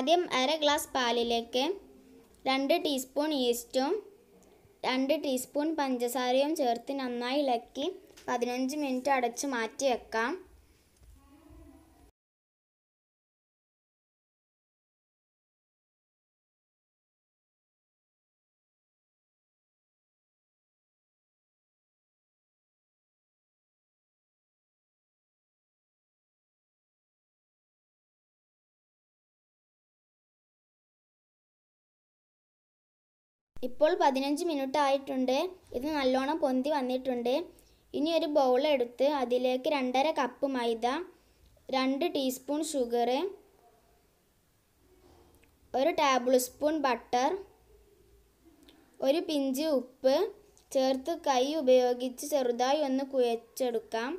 ആദ്യം അര ഗ്ലാസ് പാലിലേക്ക് രണ്ട് ടീസ്പൂൺ ഈസ്റ്റും രണ്ട് ടീസ്പൂൺ പഞ്ചസാരയും ചേർത്ത് നന്നായി ഇളക്കി പതിനഞ്ച് മിനിറ്റ് അടച്ചു മാറ്റി വെക്കാം ഇപ്പോൾ പതിനഞ്ച് മിനിറ്റ് ആയിട്ടുണ്ട് ഇത് നല്ലോണം പൊന്തി വന്നിട്ടുണ്ട് ഇനി ഒരു ബൗൾ എടുത്ത് അതിലേക്ക് രണ്ടര കപ്പ് മൈദ രണ്ട് ടീസ്പൂൺ ഷുഗർ ഒരു ടേബിൾ സ്പൂൺ ബട്ടർ ഒരു പിഞ്ച് ഉപ്പ് ചേർത്ത് കൈ ഉപയോഗിച്ച് ചെറുതായി ഒന്ന് കുഴച്ചെടുക്കാം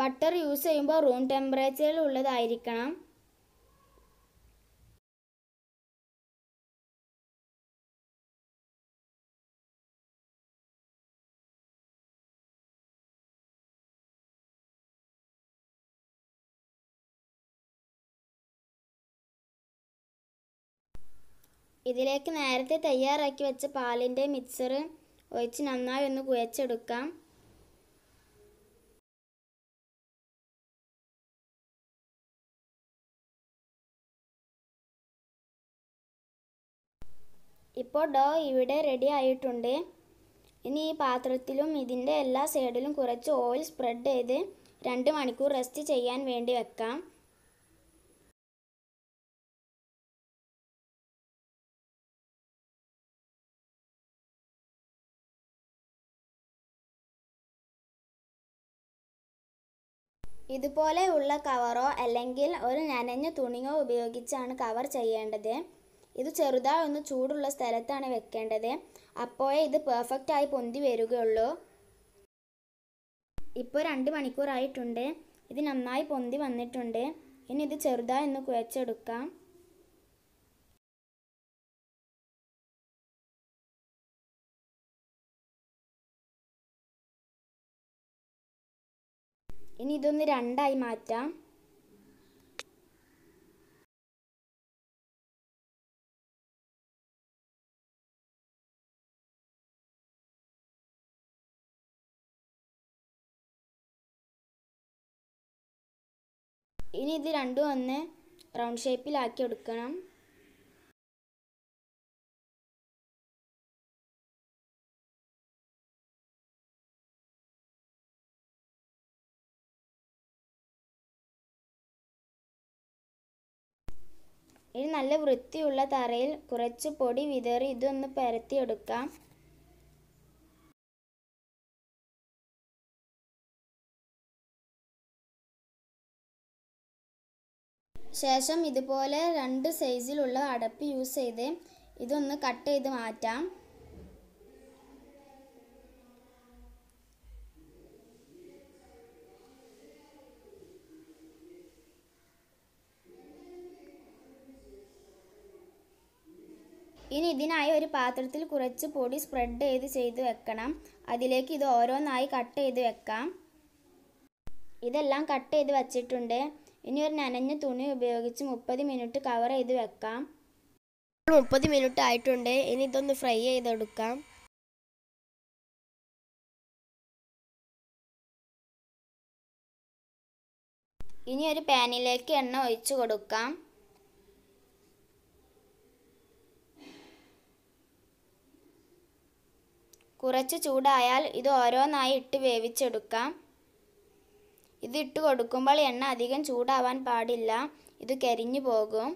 ബട്ടർ യൂസ് ചെയ്യുമ്പോൾ റൂം ടെമ്പറേച്ചറിൽ ഉള്ളതായിരിക്കണം ഇതിലേക്ക് നേരത്തെ തയ്യാറാക്കി വെച്ച പാലിൻ്റെ മിക്സർ ഒഴിച്ച് നന്നായി ഒന്ന് കുഴച്ചെടുക്കാം ഇപ്പോൾ ഡോ ഇവിടെ റെഡി ആയിട്ടുണ്ട് ഇനി ഈ പാത്രത്തിലും ഇതിൻ്റെ എല്ലാ സൈഡിലും കുറച്ച് ഓയിൽ സ്പ്രെഡ് ചെയ്ത് രണ്ട് മണിക്കൂർ റെസ്റ്റ് ചെയ്യാൻ വേണ്ടി വെക്കാം ഇതുപോലെയുള്ള കവറോ അല്ലെങ്കിൽ ഒരു നനഞ്ഞ തുണിയോ ഉപയോഗിച്ചാണ് കവർ ചെയ്യേണ്ടത് ഇത് ചെറുതായി ഒന്ന് ചൂടുള്ള സ്ഥലത്താണ് വെക്കേണ്ടത് അപ്പോഴേ ഇത് പെർഫെക്റ്റായി പൊന്തി വരികയുള്ളൂ ഇപ്പോൾ രണ്ട് മണിക്കൂറായിട്ടുണ്ട് ഇത് നന്നായി പൊന്തി വന്നിട്ടുണ്ട് ഇനി ഇത് ചെറുതായി ഒന്ന് കുഴച്ചെടുക്കാം ഇനി ഇതൊന്ന് രണ്ടായി മാറ്റാം ഇനി ഇത് രണ്ടും ഒന്ന് റൗണ്ട് ഷേപ്പിലാക്കി എടുക്കണം ഇനി നല്ല വൃത്തിയുള്ള തറയിൽ കുറച്ച് പൊടി വിതറി ഇതൊന്ന് പരത്തിയെടുക്കാം ശേഷം ഇതുപോലെ രണ്ട് സൈസിലുള്ള അടപ്പ് യൂസ് ചെയ്ത് ഇതൊന്ന് കട്ട് ചെയ്ത് മാറ്റാം ഇനി ഇതിനായി ഒരു പാത്രത്തിൽ കുറച്ച് പൊടി സ്പ്രെഡ് ചെയ്ത് ചെയ്ത് വെക്കണം അതിലേക്ക് ഇത് ഓരോന്നായി കട്ട് ചെയ്ത് വെക്കാം ഇതെല്ലാം കട്ട് ചെയ്ത് വച്ചിട്ടുണ്ട് ഇനി ഒരു നനഞ്ഞ തുണി ഉപയോഗിച്ച് മുപ്പത് മിനിറ്റ് കവർ ചെയ്ത് വെക്കാം മുപ്പത് മിനിറ്റ് ആയിട്ടുണ്ട് ഇനി ഇതൊന്ന് ഫ്രൈ ചെയ്തെടുക്കാം ഇനി ഒരു പാനിലേക്ക് എണ്ണ ഒഴിച്ചു കൊടുക്കാം കുറച്ച് ചൂടായാൽ ഇത് ഓരോന്നായി ഇട്ട് വേവിച്ചെടുക്കാം ഇത് ഇട്ട് കൊടുക്കുമ്പോൾ എണ്ണ അധികം ചൂടാവാൻ പാടില്ല ഇത് കരിഞ്ഞു പോകും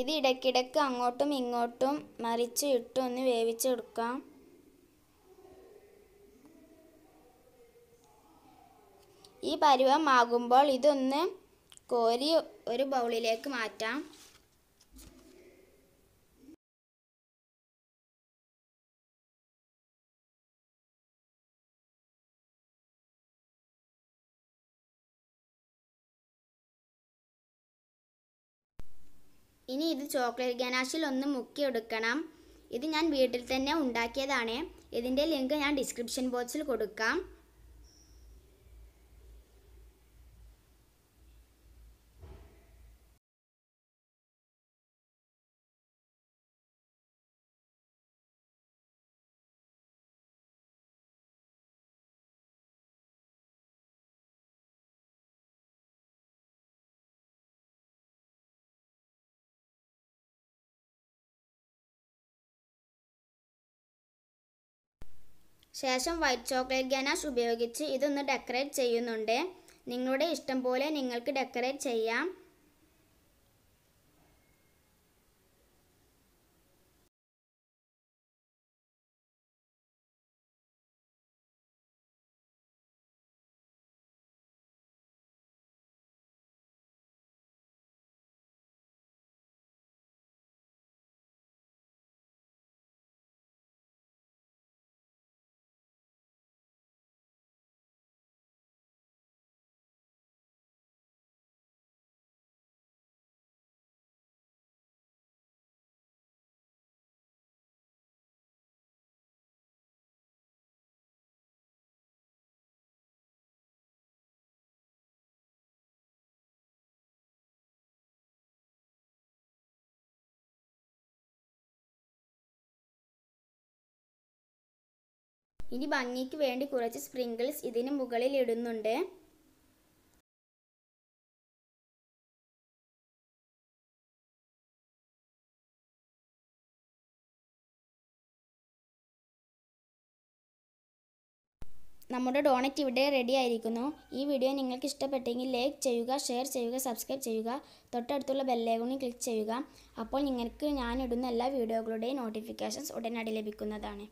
ഇത് ഇടയ്ക്കിടയ്ക്ക് അങ്ങോട്ടും ഇങ്ങോട്ടും മറിച്ച് ഇട്ട് ഒന്ന് വേവിച്ചെടുക്കാം ഈ പരുവമാകുമ്പോൾ ഇതൊന്ന് കോരി ഒരു ബൗളിലേക്ക് മാറ്റാം ഇനി ഇത് ചോക്ലേറ്റ് ഗനാഷിൽ ഒന്ന് മുക്കി എടുക്കണം ഇത് ഞാൻ വീട്ടിൽ തന്നെ ഉണ്ടാക്കിയതാണ് ഇതിൻ്റെ ലിങ്ക് ഞാൻ ഡിസ്ക്രിപ്ഷൻ ബോക്സിൽ കൊടുക്കാം ശേഷം വൈറ്റ് ചോക്ലേറ്റ് ഗനാഷ് ഉപയോഗിച്ച് ഇതൊന്ന് ഡെക്കറേറ്റ് ചെയ്യുന്നുണ്ട് നിങ്ങളുടെ ഇഷ്ടം പോലെ നിങ്ങൾക്ക് ഡെക്കറേറ്റ് ചെയ്യാം ഇനി ഭംഗിക്ക് വേണ്ടി കുറച്ച് സ്പ്രിങ്കിൾസ് ഇതിന് മുകളിൽ ഇടുന്നുണ്ട് നമ്മുടെ ഡോണറ്റ് ഇവിടെ റെഡി ആയിരിക്കുന്നു ഈ വീഡിയോ നിങ്ങൾക്ക് ഇഷ്ടപ്പെട്ടെങ്കിൽ ലൈക്ക് ചെയ്യുക ഷെയർ ചെയ്യുക സബ്സ്ക്രൈബ് ചെയ്യുക തൊട്ടടുത്തുള്ള ബെല്ലൈക്കണിൽ ക്ലിക്ക് ചെയ്യുക അപ്പോൾ നിങ്ങൾക്ക് ഞാനിടുന്ന എല്ലാ വീഡിയോകളുടെയും നോട്ടിഫിക്കേഷൻസ് ഉടനടി ലഭിക്കുന്നതാണ്